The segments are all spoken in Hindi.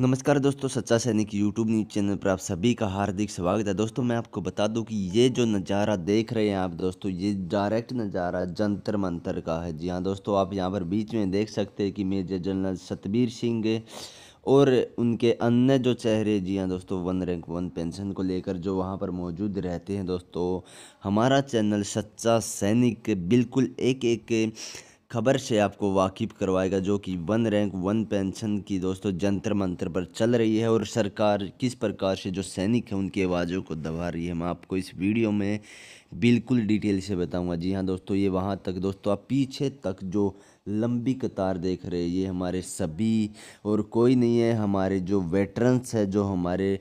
नमस्कार दोस्तों सच्चा सैनिक यूट्यूब न्यूज़ चैनल पर आप सभी का हार्दिक स्वागत है दोस्तों मैं आपको बता दूं कि ये जो नज़ारा देख रहे हैं आप दोस्तों ये डायरेक्ट नज़ारा जंतर मंतर का है जी हाँ दोस्तों आप यहाँ पर बीच में देख सकते हैं कि मेजर जनरल सतबीर सिंह और उनके अन्य जो चेहरे जी हाँ दोस्तों वन रैंक वन पेंशन को लेकर जो वहाँ पर मौजूद रहते हैं दोस्तों हमारा चैनल सच्चा सैनिक बिल्कुल एक एक खबर से आपको वाकिफ करवाएगा जो कि वन रैंक वन पेंशन की दोस्तों जंतर मंतर पर चल रही है और सरकार किस प्रकार से जो सैनिक हैं उनकी आवाज़ों को दबा रही है मैं आपको इस वीडियो में बिल्कुल डिटेल से बताऊंगा जी हाँ दोस्तों ये वहाँ तक दोस्तों आप पीछे तक जो लंबी कतार देख रहे हैं ये हमारे सभी और कोई नहीं है हमारे जो वेटरन्स है जो हमारे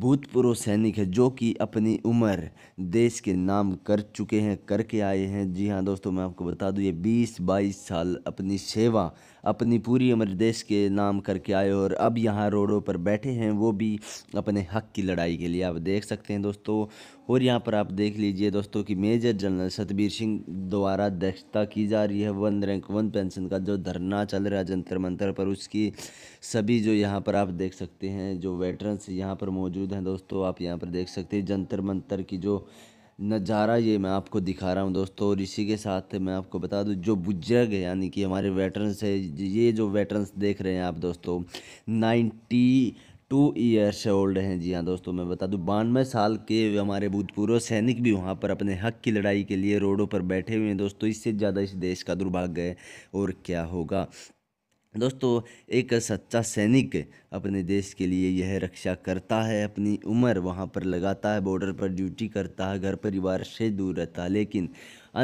भूतपूर्व सैनिक है जो कि अपनी उम्र देश के नाम कर चुके हैं करके आए हैं जी हाँ दोस्तों मैं आपको बता दूँ ये 20 22 साल अपनी सेवा अपनी पूरी उम्र देश के नाम करके आए और अब यहाँ रोडों पर बैठे हैं वो भी अपने हक की लड़ाई के लिए आप देख सकते हैं दोस्तों और यहाँ पर आप देख लीजिए दोस्तों कि मेजर जनरल सतबीर सिंह द्वारा अध्यक्षता की जा रही है वन रैंक वन पेंशन का जो धरना चल रहा है जंतर मंतर पर उसकी सभी जो यहाँ पर आप देख सकते हैं जो वेटरन्स यहाँ पर मौजूद हैं दोस्तों आप यहाँ पर देख सकते हैं जंतर मंतर की जो नज़ारा ये मैं आपको दिखा रहा हूँ दोस्तों और इसी के साथ मैं आपको बता दूँ जो बुजुर्ग है यानी कि हमारे वेटरन्स है ये जो वेटरन्स देख रहे हैं आप दोस्तों नाइन्टी टू ईयर्स ओल्ड हैं जी हाँ दोस्तों मैं बता दूँ बानवे साल के हमारे भूतपूर्व सैनिक भी वहाँ पर अपने हक की लड़ाई के लिए रोडों पर बैठे हुए हैं दोस्तों इससे ज़्यादा इस देश का दुर्भाग्य है और क्या होगा दोस्तों एक सच्चा सैनिक अपने देश के लिए यह रक्षा करता है अपनी उम्र वहाँ पर लगाता है बॉर्डर पर ड्यूटी करता है घर परिवार से दूर रहता है लेकिन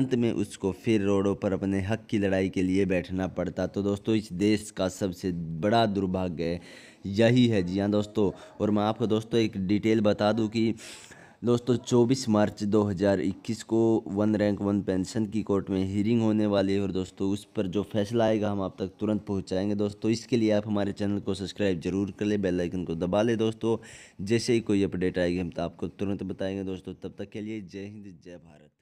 अंत में उसको फिर रोडों पर अपने हक की लड़ाई के लिए बैठना पड़ता तो दोस्तों इस देश का सबसे बड़ा दुर्भाग्य यही है जी हाँ दोस्तों और मैं आपको दोस्तों एक डिटेल बता दूँ कि दोस्तों 24 मार्च 2021 को वन रैंक वन पेंशन की कोर्ट में हियरिंग होने वाली है और दोस्तों उस पर जो फैसला आएगा हम आप तक तुरंत पहुंचाएंगे दोस्तों इसके लिए आप हमारे चैनल को सब्सक्राइब जरूर कर ले बेल आइकन को दबा लें दोस्तों जैसे ही कोई अपडेट आएगी हम तो आपको तुरंत बताएंगे दोस्तों तब तक के लिए जय हिंद जय भारत